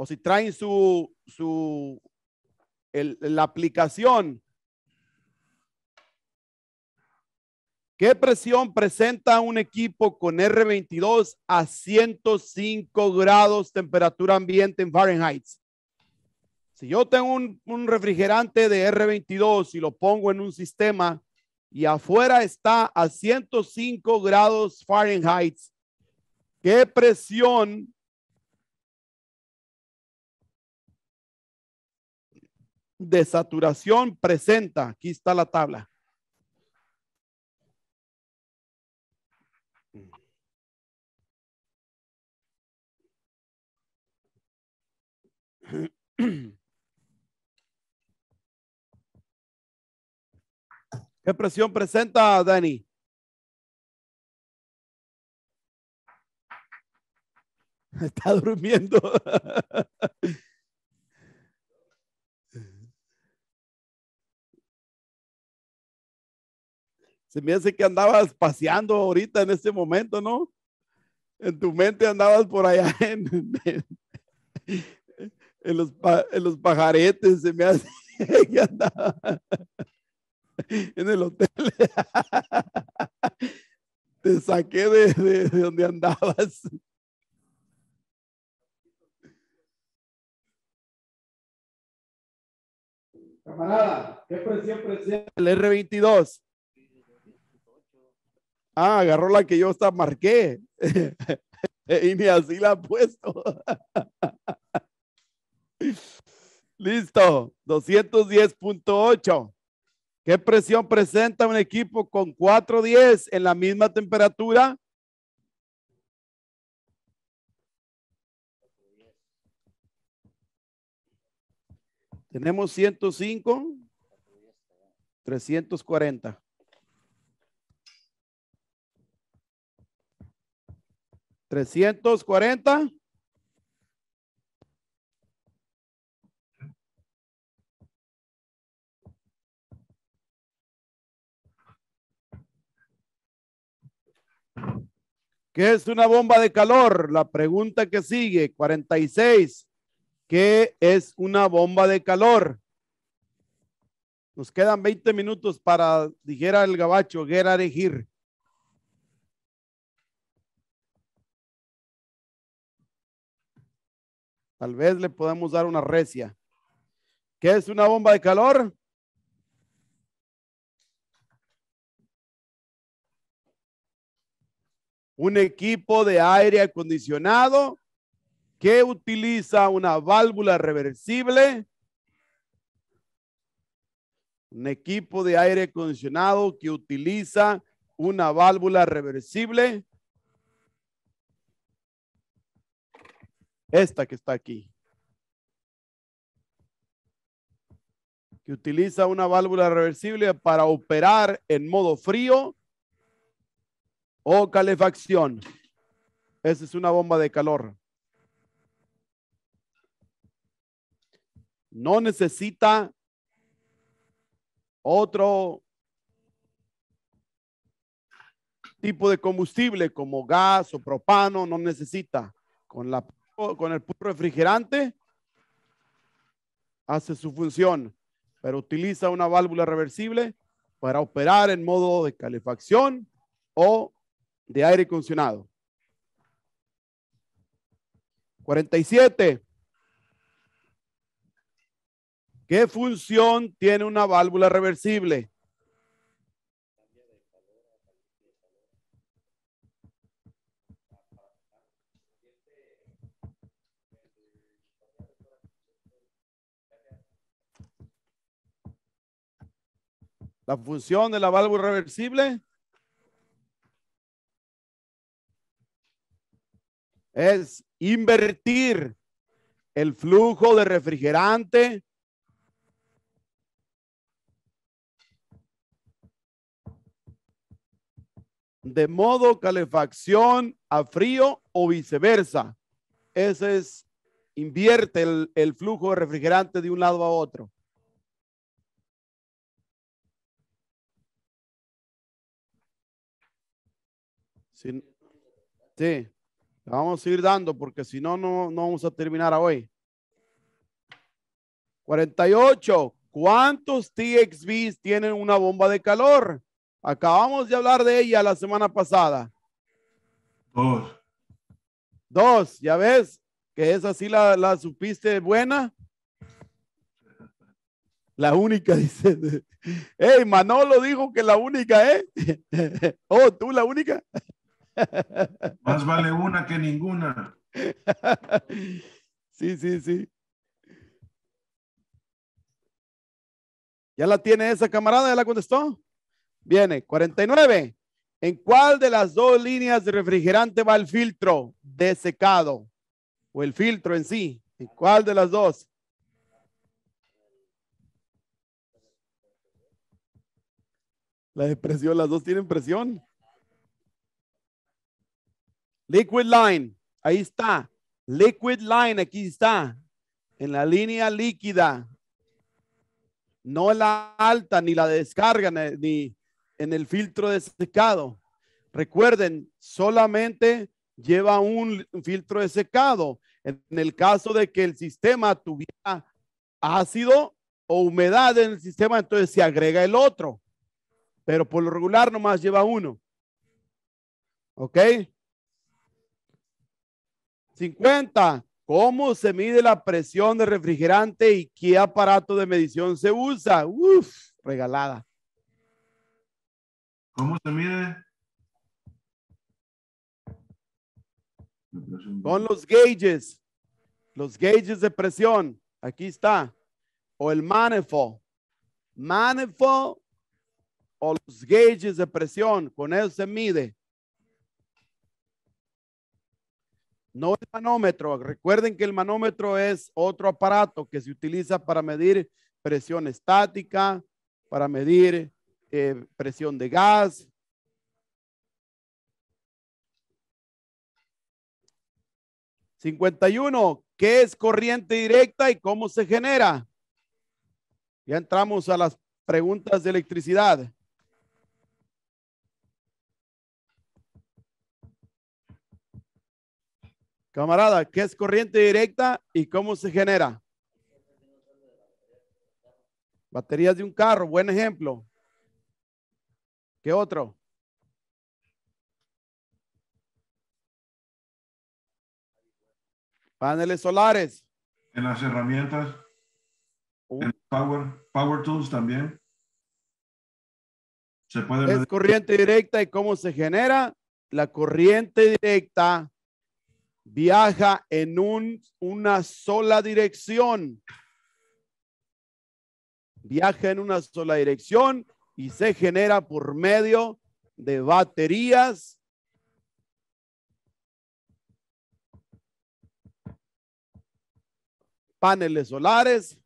o si traen su, su la aplicación, ¿qué presión presenta un equipo con R22 a 105 grados temperatura ambiente en Fahrenheit? Si yo tengo un, un refrigerante de R22 y lo pongo en un sistema y afuera está a 105 grados Fahrenheit, ¿qué presión de saturación presenta. Aquí está la tabla. ¿Qué presión presenta, Dani? Está durmiendo. Se me hace que andabas paseando ahorita en este momento, ¿no? En tu mente andabas por allá en, los, en los pajaretes, se me hace que andabas en el hotel. Te saqué de, de donde andabas. Camarada, ¿qué presión, presión? El R22. Ah, agarró la que yo hasta marqué. y ni así la ha puesto. Listo, 210.8. ¿Qué presión presenta un equipo con 410 en la misma temperatura? Tenemos 105, 340. 340. ¿Qué es una bomba de calor? La pregunta que sigue, 46. ¿Qué es una bomba de calor? Nos quedan 20 minutos para, dijera el gabacho, guerra elegir. Tal vez le podamos dar una recia. ¿Qué es una bomba de calor? Un equipo de aire acondicionado que utiliza una válvula reversible, un equipo de aire acondicionado que utiliza una válvula reversible Esta que está aquí. Que utiliza una válvula reversible para operar en modo frío o calefacción. Esa es una bomba de calor. No necesita otro tipo de combustible como gas o propano, no necesita. Con la con el puro refrigerante hace su función, pero utiliza una válvula reversible para operar en modo de calefacción o de aire condicionado. 47. ¿Qué función tiene una válvula reversible? La función de la válvula reversible es invertir el flujo de refrigerante de modo calefacción a frío o viceversa. Ese es, invierte el, el, flujo de refrigerante de un lado a otro. Sí, vamos a seguir dando porque si no, no, vamos a terminar hoy. 48. ¿Cuántos TXVs tienen una bomba de calor? Acabamos de hablar de ella la semana pasada. Dos. Dos, ya ves que esa así la, supiste buena. La única, dice. Hey, Manolo dijo que la única, ¿eh? oh, tú la única. Más vale una que ninguna. Sí, sí, sí. ¿Ya la tiene esa camarada? ¿Ya la contestó? Viene, 49. ¿En cuál de las dos líneas de refrigerante va el filtro de secado? O el filtro en sí. ¿En cuál de las dos? La de las dos tienen presión. Liquid line, ahí está. Liquid line, aquí está. En la línea líquida. No la alta, ni la descarga, ni en el filtro de secado. Recuerden, solamente lleva un filtro de secado. En el caso de que el sistema tuviera ácido o humedad en el sistema, entonces se agrega el otro. Pero por lo regular nomás lleva uno. ¿Ok? 50. ¿Cómo se mide la presión de refrigerante y qué aparato de medición se usa? Uf, regalada. ¿Cómo se mide? Con los gauges, los gauges de presión. Aquí está. O el manifold. Manifold o los gauges de presión. Con eso se mide. no el manómetro. Recuerden que el manómetro es otro aparato que se utiliza para medir presión estática, para medir eh, presión de gas. ¿51? ¿Qué es corriente directa y cómo se genera? Ya entramos a las preguntas de electricidad. Camarada, ¿qué es corriente directa y cómo se genera? Baterías de un carro, buen ejemplo. ¿Qué otro? Paneles solares. En las herramientas. Uh. En power, power tools también. Se puede es corriente directa y cómo se genera. La corriente directa viaja en un, una sola dirección. Viaja en una sola dirección y se genera por medio de baterías. paneles solares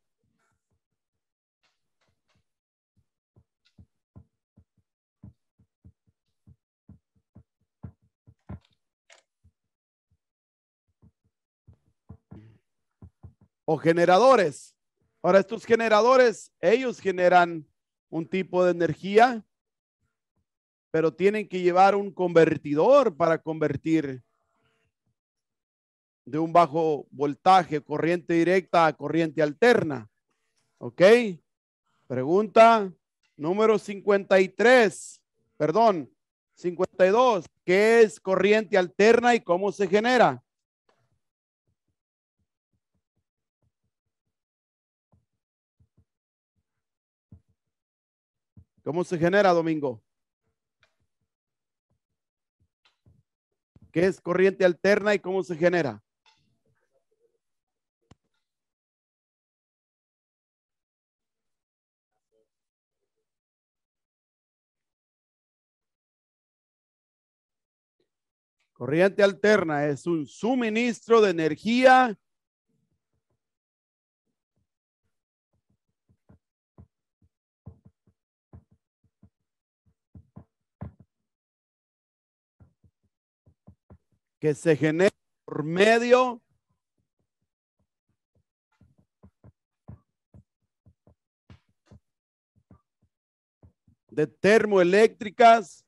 o generadores. Ahora, estos generadores, ellos generan un tipo de energía, pero tienen que llevar un convertidor para convertir de un bajo voltaje, corriente directa a corriente alterna. ¿Ok? Pregunta número 53, perdón, 52. ¿Qué es corriente alterna y cómo se genera? ¿Cómo se genera, Domingo? ¿Qué es corriente alterna y cómo se genera? Corriente alterna es un suministro de energía que se genera por medio de termoeléctricas,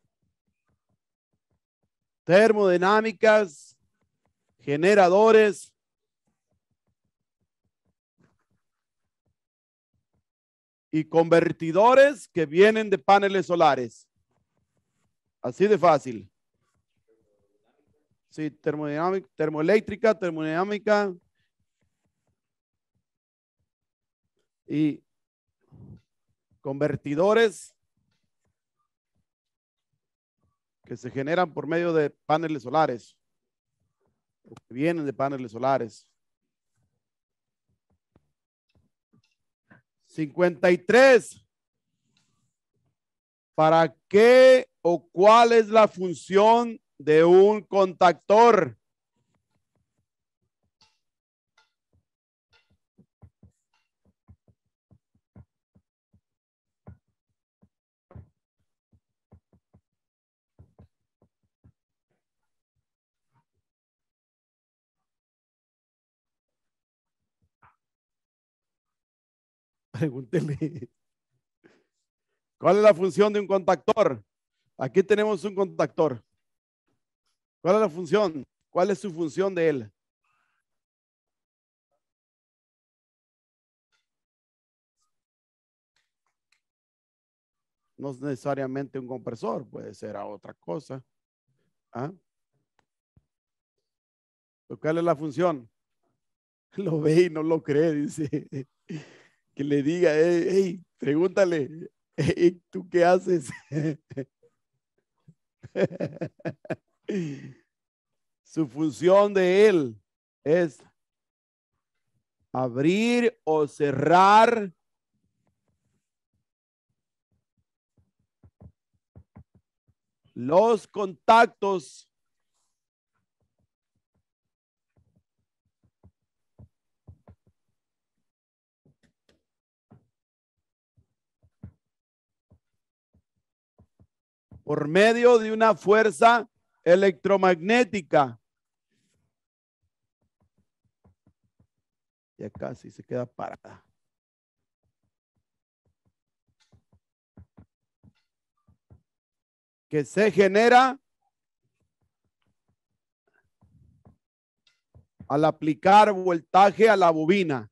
termodinámicas, generadores, y convertidores que vienen de paneles solares. Así de fácil. Sí, termodinámica, termoeléctrica, termodinámica. Y convertidores que se generan por medio de paneles solares que vienen de paneles solares. 53. ¿Para qué o cuál es la función de un contactor. pregúnteme ¿Cuál es la función de un contactor? Aquí tenemos un contactor. ¿Cuál es la función? ¿Cuál es su función de él? No es necesariamente un compresor, puede ser a otra cosa. ¿Ah? ¿Cuál es la función? Lo ve y no lo cree, dice. Que le diga, hey, pregúntale, ¿tú qué haces? Su función de él es abrir o cerrar los contactos por medio de una fuerza electromagnética. acá casi se queda parada. Que se genera al aplicar voltaje a la bobina.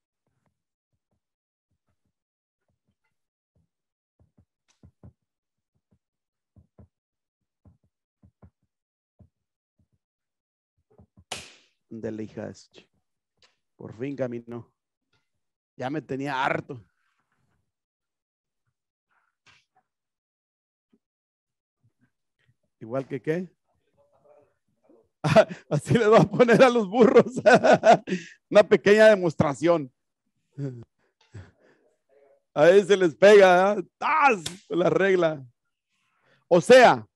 de la hija Por fin caminó. Ya me tenía harto. Igual que qué? así le va a poner a los burros. Una pequeña demostración. A se les pega. ¿eh? La regla. O sea,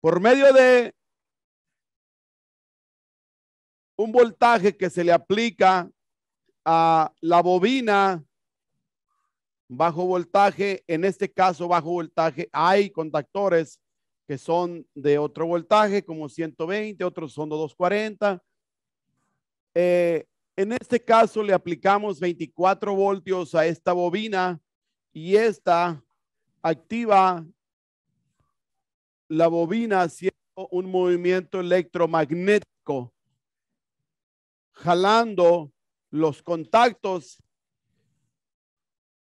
por medio de un voltaje que se le aplica a la bobina, bajo voltaje, en este caso bajo voltaje, hay contactores que son de otro voltaje, como 120, otros son de 240. Eh, en este caso le aplicamos 24 voltios a esta bobina y esta activa la bobina haciendo un movimiento electromagnético jalando los contactos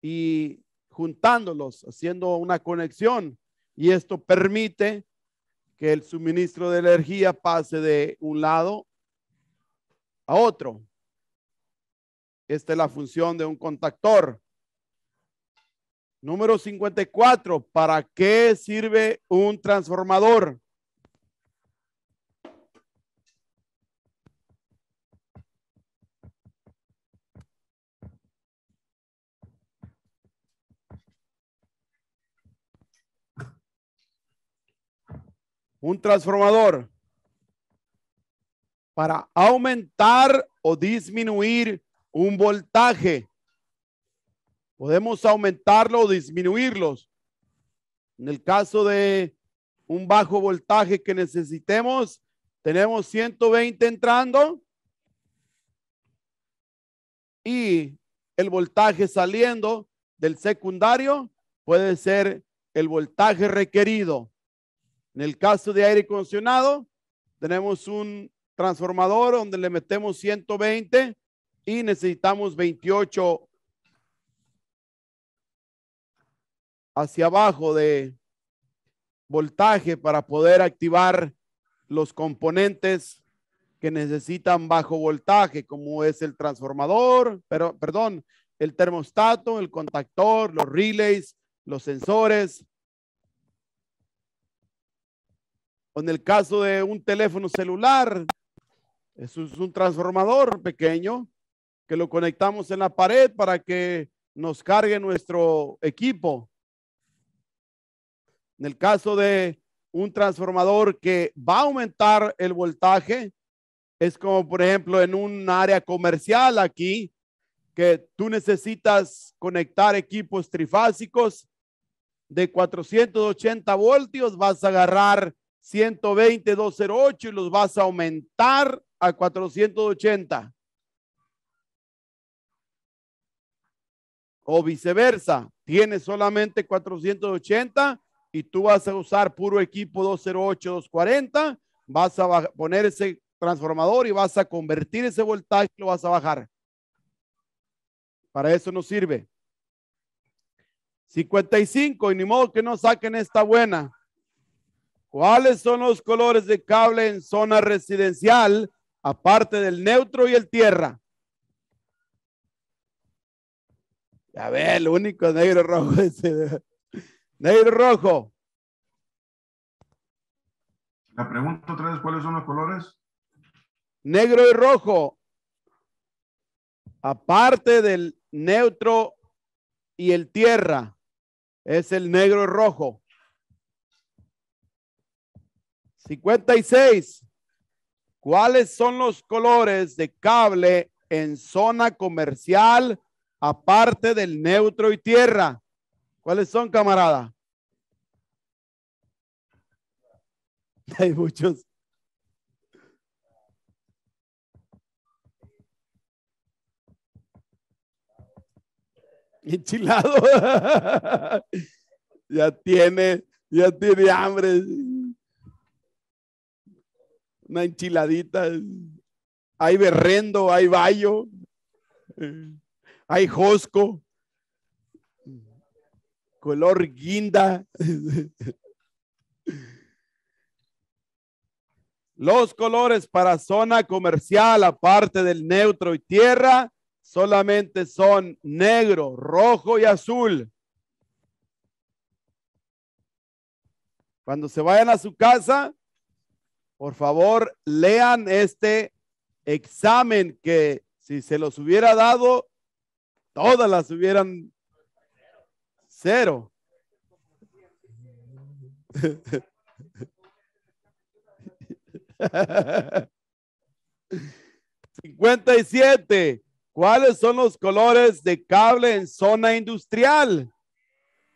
y juntándolos, haciendo una conexión. Y esto permite que el suministro de energía pase de un lado a otro. Esta es la función de un contactor. Número 54. ¿Para qué sirve un transformador? un transformador para aumentar o disminuir un voltaje. Podemos aumentarlo o disminuirlos. En el caso de un bajo voltaje que necesitemos, tenemos 120 entrando y el voltaje saliendo del secundario puede ser el voltaje requerido. En el caso de aire acondicionado, tenemos un transformador donde le metemos 120 y necesitamos 28 hacia abajo de voltaje para poder activar los componentes que necesitan bajo voltaje, como es el transformador, pero, perdón, el termostato, el contactor, los relays, los sensores, en el caso de un teléfono celular, es un transformador pequeño que lo conectamos en la pared para que nos cargue nuestro equipo. En el caso de un transformador que va a aumentar el voltaje, es como por ejemplo en un área comercial aquí, que tú necesitas conectar equipos trifásicos de 480 voltios, vas a agarrar 120, 208 y los vas a aumentar a 480. O viceversa, tienes solamente 480 y tú vas a usar puro equipo 208, 240, vas a poner ese transformador y vas a convertir ese voltaje y lo vas a bajar. Para eso nos sirve. 55 y ni modo que no saquen esta buena. ¿Cuáles son los colores de cable en zona residencial, aparte del neutro y el tierra? A ver, el único negro rojo es. Negro rojo. La pregunta otra vez, ¿cuáles son los colores? Negro y rojo. Aparte del neutro y el tierra, es el negro y rojo. 56. ¿Cuáles son los colores de cable en zona comercial aparte del neutro y tierra? ¿Cuáles son, camarada? Hay muchos. Enchilado. ya tiene, ya tiene hambre una enchiladita. Hay berrendo, hay bayo, eh, hay josco, color guinda. Los colores para zona comercial, aparte del neutro y tierra, solamente son negro, rojo y azul. Cuando se vayan a su casa, por favor, lean este examen que si se los hubiera dado, todas las hubieran cero. ¡57! ¿Cuáles son los colores de cable en zona industrial?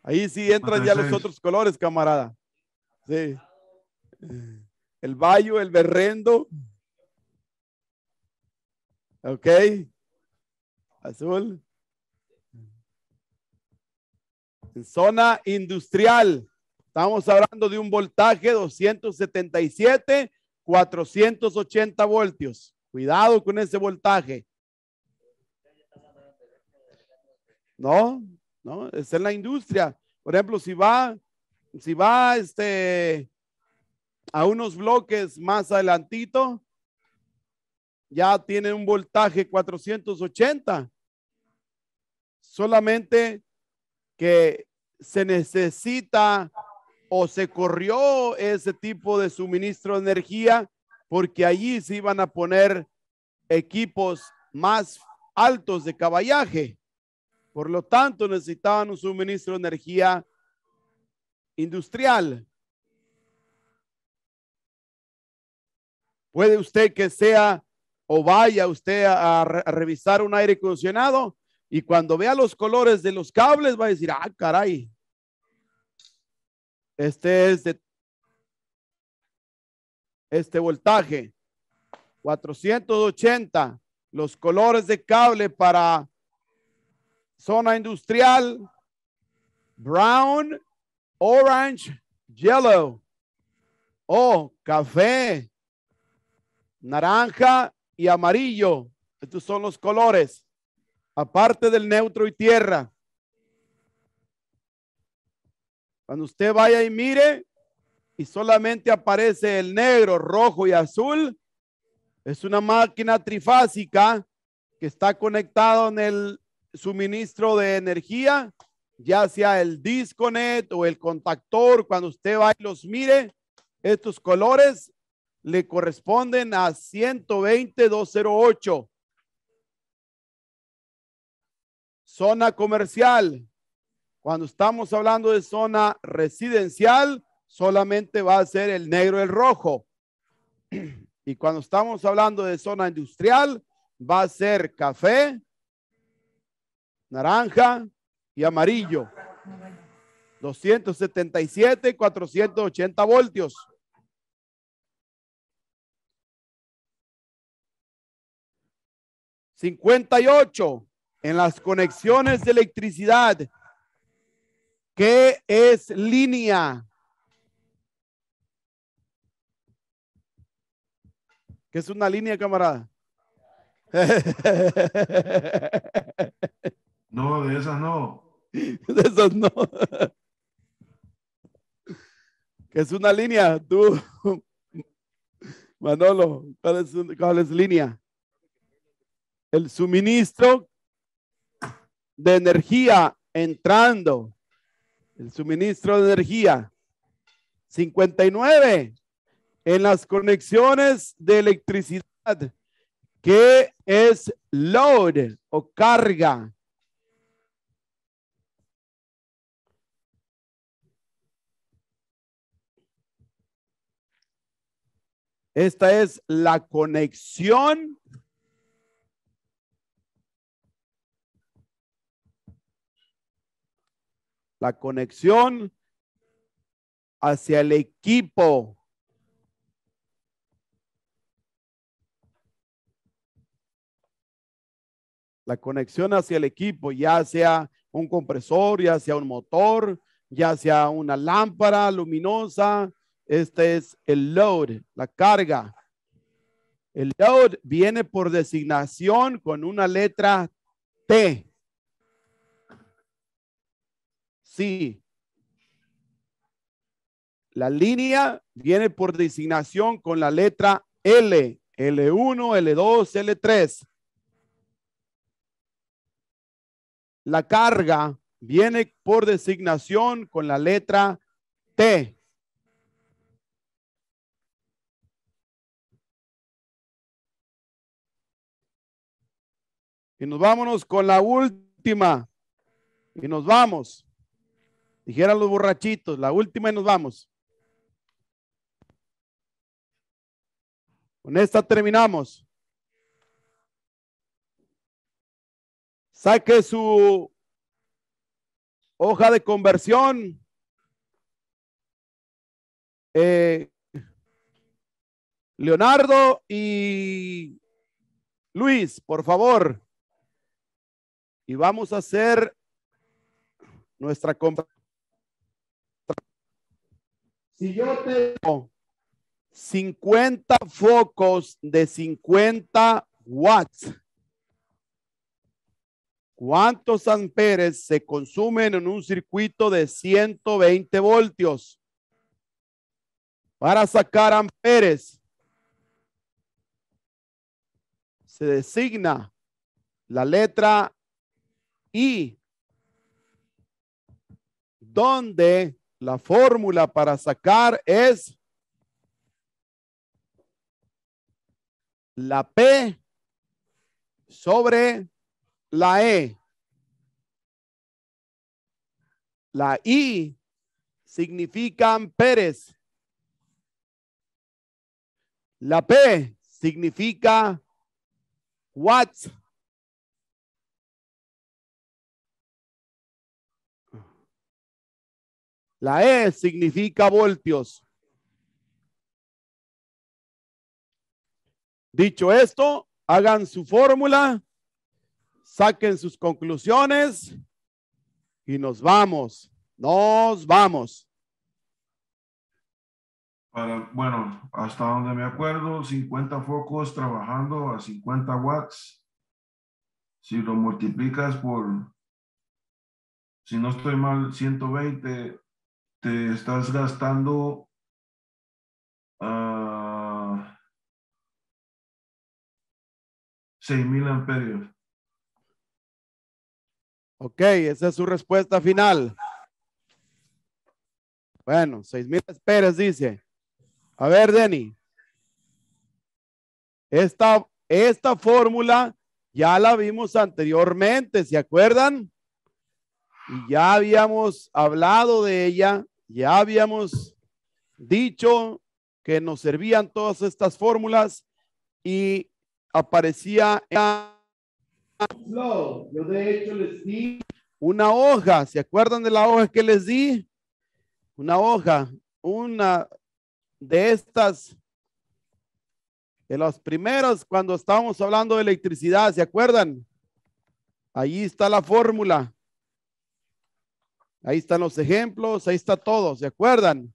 Ahí sí entran ya los otros colores, camarada. Sí el Bayo, el Berrendo. Ok. Azul. zona industrial. Estamos hablando de un voltaje 277, 480 voltios. Cuidado con ese voltaje. No, no, es en la industria. Por ejemplo, si va, si va este, a unos bloques más adelantito, ya tiene un voltaje 480. Solamente que se necesita o se corrió ese tipo de suministro de energía porque allí se iban a poner equipos más altos de caballaje. Por lo tanto, necesitaban un suministro de energía industrial. Puede usted que sea o vaya usted a, revisar un aire acondicionado y cuando vea los colores de los cables va a decir, ah, caray, este es de este voltaje, 480, los colores de cable para zona industrial, brown, orange, yellow, o oh, café, naranja y amarillo. Estos son los colores, aparte del neutro y tierra. Cuando usted vaya y mire y solamente aparece el negro, rojo y azul, es una máquina trifásica que está conectada en el suministro de energía, ya sea el disconnect o el contactor. Cuando usted va y los mire, estos colores le corresponden a 120,208. Zona comercial. Cuando estamos hablando de zona residencial, solamente va a ser el negro y el rojo. Y cuando estamos hablando de zona industrial, va a ser café, naranja y amarillo. 277, 480 voltios. 58. En las conexiones de electricidad, ¿qué es línea? ¿Qué es una línea, camarada? No, de esas no. De esas no. ¿Qué es una línea? Tú, Manolo, cuál es línea? el suministro de energía entrando. El suministro de energía. 59. En las conexiones de electricidad, que es load o carga. Esta es la conexión la conexión hacia el equipo. La conexión hacia el equipo, ya sea un compresor, ya sea un motor, ya sea una lámpara luminosa. Este es el load, la carga. El load viene por designación con una letra T. Sí. La línea viene por designación con la letra L, L1, L2, L3. La carga viene por designación con la letra T. Y nos vámonos con la última. Y nos vamos. Dijeran los borrachitos, la última y nos vamos. Con esta terminamos. Saque su hoja de conversión. Eh, Leonardo y Luis, por favor. Y vamos a hacer nuestra conversación. Si yo tengo 50 focos de 50 watts, ¿cuántos amperes se consumen en un circuito de 120 voltios? Para sacar amperes, se designa la letra I, donde la fórmula para sacar es la P sobre la E. La I significa amperes. La P significa watts. La E significa voltios. Dicho esto, hagan su fórmula, saquen sus conclusiones y nos vamos. Nos vamos. bueno, hasta donde me acuerdo, 50 focos trabajando a 50 watts. Si lo multiplicas por, si no estoy mal, 120 te estás gastando ah, seis 6.000 amperios. Ok, esa es su respuesta final. Bueno, 6.000 amperios dice. A ver, Denny. Esta, esta fórmula ya la vimos anteriormente, ¿se acuerdan? Y ya habíamos hablado de ella ya habíamos dicho que nos servían todas estas fórmulas y aparecía una hoja, ¿se acuerdan de la hoja que les di? Una hoja, una de estas de los primeros cuando estábamos hablando de electricidad, ¿se acuerdan? Ahí está la fórmula. Ahí están los ejemplos, ahí está todo, ¿se acuerdan?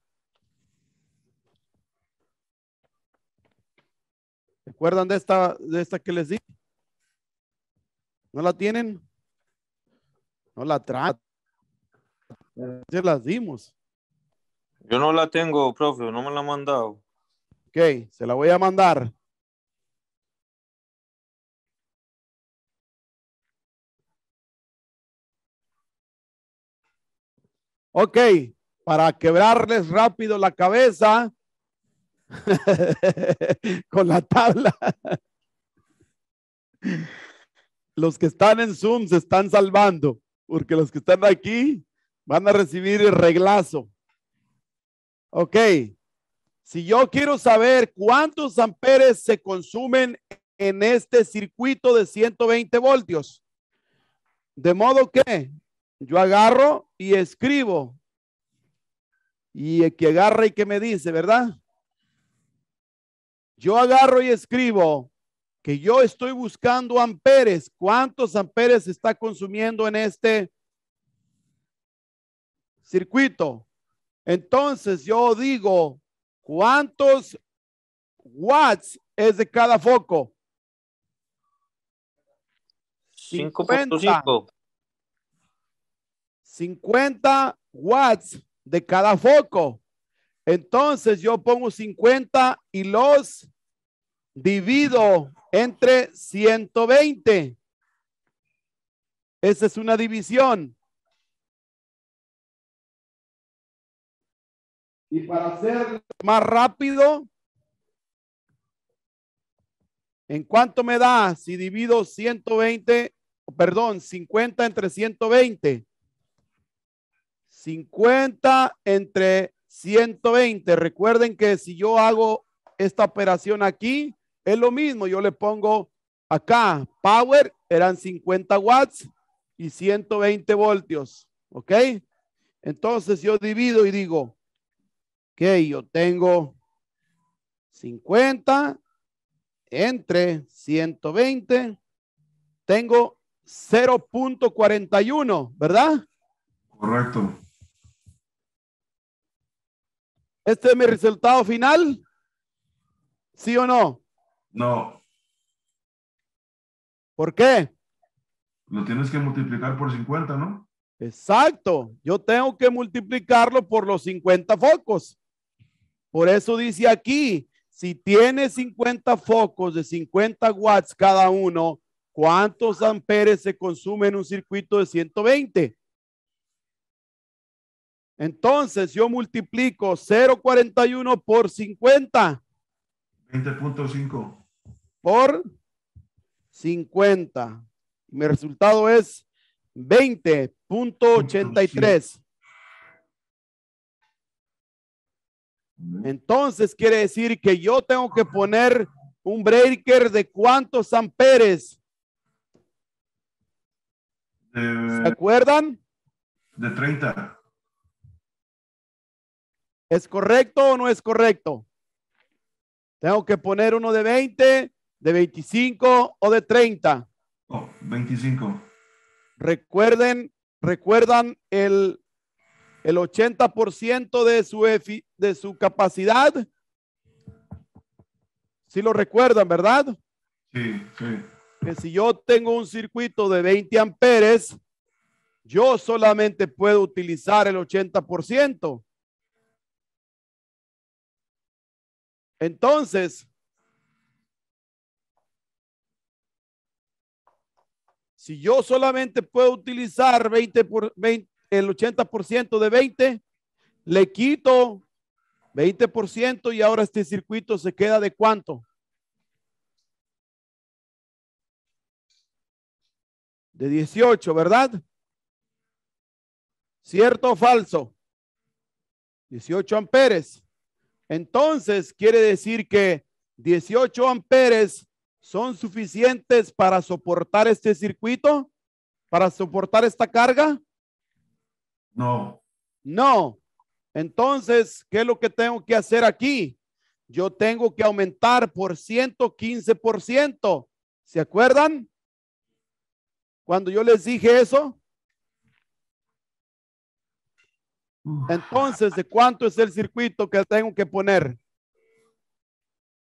¿Se acuerdan de esta, de esta que les di? ¿No la tienen? No la tratan. Se las dimos. Yo no la tengo, profe, no me la han mandado. Ok, se la voy a mandar. Ok, para quebrarles rápido la cabeza con la tabla. los que están en Zoom se están salvando, porque los que están aquí van a recibir el reglazo. Ok, si yo quiero saber cuántos amperes se consumen en este circuito de 120 voltios, de modo que yo agarro y escribo. Y el que agarra y que me dice, ¿verdad? Yo agarro y escribo que yo estoy buscando amperes. ¿Cuántos amperes está consumiendo en este circuito? Entonces yo digo, ¿cuántos watts es de cada foco? cinco. 50 watts de cada foco. Entonces yo pongo 50 y los divido entre 120. Esa es una división. Y para hacer más rápido, ¿en cuánto me da si divido 120, perdón, 50 entre 120? 50 entre 120. Recuerden que si yo hago esta operación aquí, es lo mismo. Yo le pongo acá, power, eran 50 watts y 120 voltios. ¿Ok? Entonces yo divido y digo, que yo tengo 50 entre 120, tengo 0.41, ¿verdad? Correcto. ¿Este es mi resultado final? ¿Sí o no? No. ¿Por qué? Lo tienes que multiplicar por 50, ¿no? Exacto. Yo tengo que multiplicarlo por los 50 focos. Por eso dice aquí, si tiene 50 focos de 50 watts cada uno, ¿cuántos amperes se consumen en un circuito de 120? Entonces yo multiplico 0.41 por 50. 20.5. Por 50. Mi resultado es 20.83. Entonces quiere decir que yo tengo que poner un breaker de cuántos amperes. De, ¿Se acuerdan? De 30. ¿Es correcto o no es correcto? Tengo que poner uno de 20, de 25 o de 30. Oh, 25. Recuerden, recuerdan el, 80% de su, de su capacidad. Si sí lo recuerdan, ¿verdad? Sí, sí. Que si yo tengo un circuito de 20 amperes, yo solamente puedo utilizar el 80%. Entonces, si yo solamente puedo utilizar 20 por, 20, el 80% de 20, le quito 20% y ahora este circuito se queda de cuánto? De 18, ¿verdad? ¿Cierto o falso? 18 amperes. Entonces, quiere decir que 18 amperes son suficientes para soportar este circuito, para soportar esta carga. No. No. Entonces, ¿qué es lo que tengo que hacer aquí? Yo tengo que aumentar por 115%. ¿Se acuerdan? Cuando yo les dije eso, Entonces, ¿de cuánto es el circuito que tengo que poner?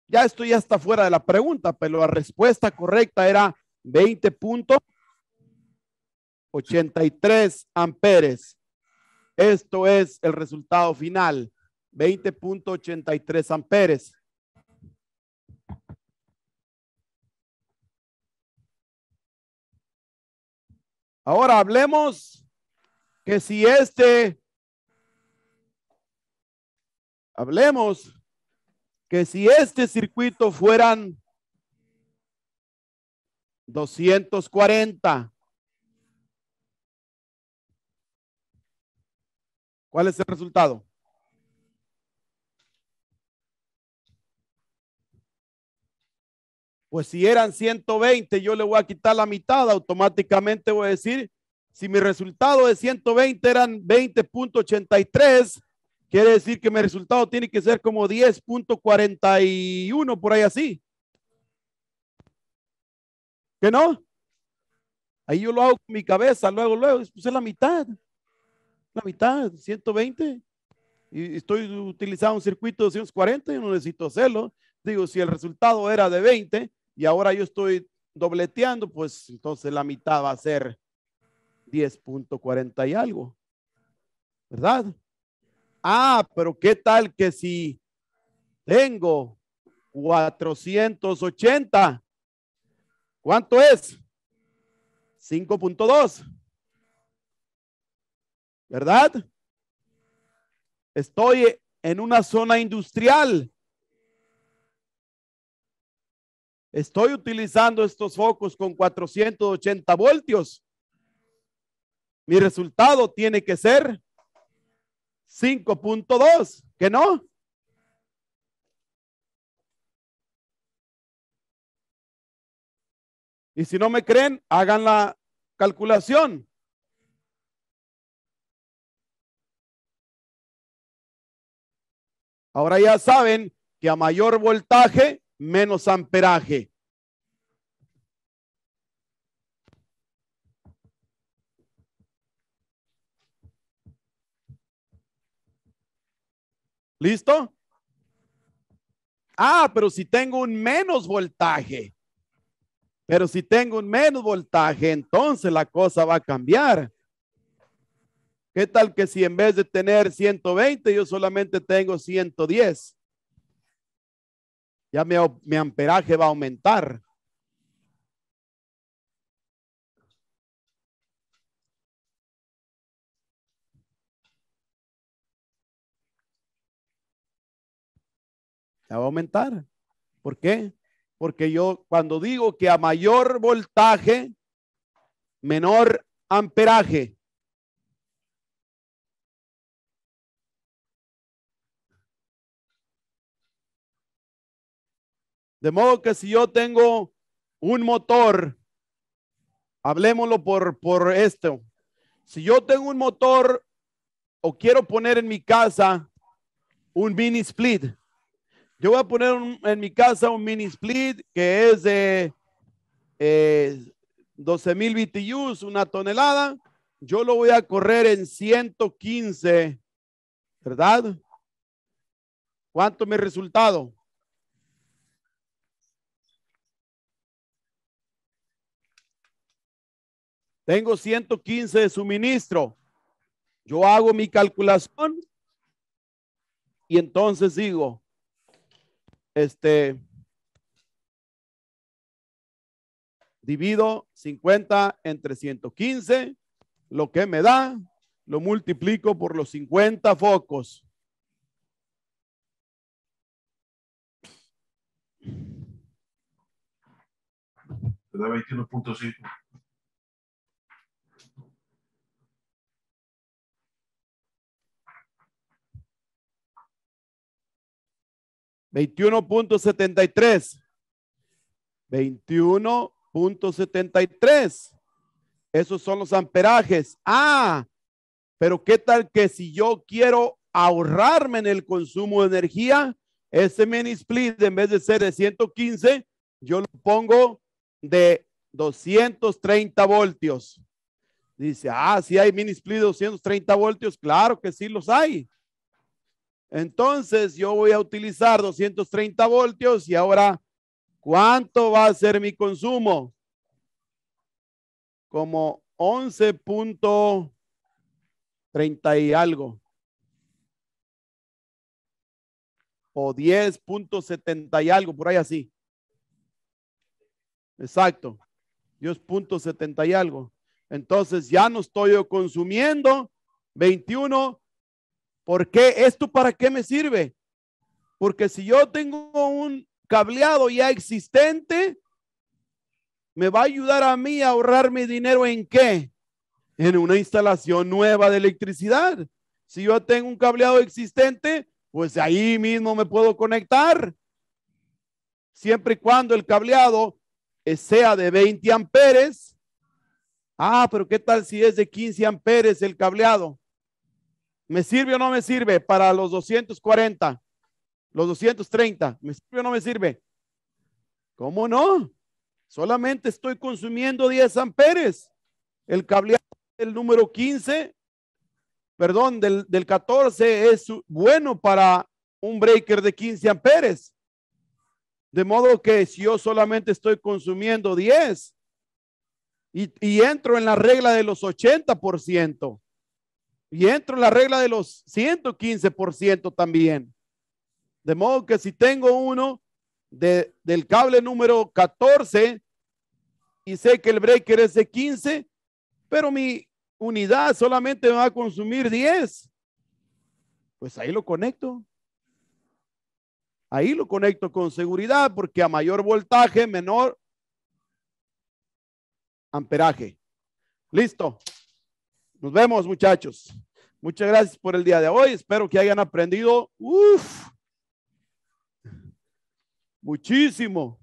Ya estoy hasta fuera de la pregunta, pero la respuesta correcta era 20.83 amperes. Esto es el resultado final, 20.83 amperes. Ahora hablemos que si este Hablemos que si este circuito fueran 240, ¿cuál es el resultado? Pues si eran 120, yo le voy a quitar la mitad, automáticamente voy a decir, si mi resultado de 120 eran 20.83, Quiere decir que mi resultado tiene que ser como 10.41 por ahí así. ¿Qué no? Ahí yo lo hago con mi cabeza, luego, luego, pues es la mitad. La mitad, 120. Y estoy utilizando un circuito de 240, y no necesito hacerlo. Digo, si el resultado era de 20 y ahora yo estoy dobleteando, pues entonces la mitad va a ser 10.40 y algo. ¿Verdad? Ah, pero ¿qué tal que si tengo 480? ¿Cuánto es? 5.2. ¿Verdad? Estoy en una zona industrial. Estoy utilizando estos focos con 480 voltios. Mi resultado tiene que ser 5.2, ¿que no? Y si no me creen, hagan la calculación. Ahora ya saben que a mayor voltaje, menos amperaje. ¿Listo? Ah, pero si tengo un menos voltaje, pero si tengo un menos voltaje, entonces la cosa va a cambiar. ¿Qué tal que si en vez de tener 120, yo solamente tengo 110? Ya mi, amperaje va a aumentar. va a aumentar. ¿Por qué? Porque yo cuando digo que a mayor voltaje, menor amperaje. De modo que si yo tengo un motor, hablemoslo por, por esto. Si yo tengo un motor o quiero poner en mi casa un mini split, yo voy a poner en mi casa un mini split que es de eh, 12 mil BTUs, una tonelada. Yo lo voy a correr en 115, ¿verdad? ¿Cuánto mi resultado? Tengo 115 de suministro. Yo hago mi calculación y entonces digo, este, divido 50 entre 115, lo que me da, lo multiplico por los 50 focos. da 21.5. 21.73. 21.73. Esos son los amperajes. Ah, pero ¿qué tal que si yo quiero ahorrarme en el consumo de energía, ese mini split en vez de ser de 115, yo lo pongo de 230 voltios. Dice, ah, si hay mini split de 230 voltios, claro que sí los hay. Entonces yo voy a utilizar 230 voltios y ahora, ¿cuánto va a ser mi consumo? Como 11.30 y algo. O 10.70 y algo, por ahí así. Exacto. 10.70 y algo. Entonces ya no estoy yo consumiendo 21 ¿Por qué? ¿Esto para qué me sirve? Porque si yo tengo un cableado ya existente, me va a ayudar a mí a ahorrar mi dinero en qué? En una instalación nueva de electricidad. Si yo tengo un cableado existente, pues ahí mismo me puedo conectar. Siempre y cuando el cableado sea de 20 amperes. Ah, pero ¿qué tal si es de 15 amperes el cableado? ¿Me sirve o no me sirve para los 240? Los 230. ¿Me sirve o no me sirve? ¿Cómo no? Solamente estoy consumiendo 10 amperes. El cableado del número 15, perdón, del, 14 es bueno para un breaker de 15 amperes. De modo que si yo solamente estoy consumiendo 10 y, y entro en la regla de los 80%, y entro en la regla de los 115% también. De modo que si tengo uno de, del cable número 14 y sé que el breaker es de 15, pero mi unidad solamente va a consumir 10, pues ahí lo conecto. Ahí lo conecto con seguridad porque a mayor voltaje, menor amperaje. Listo. Nos vemos, muchachos. Muchas gracias por el día de hoy. Espero que hayan aprendido. muchísimo.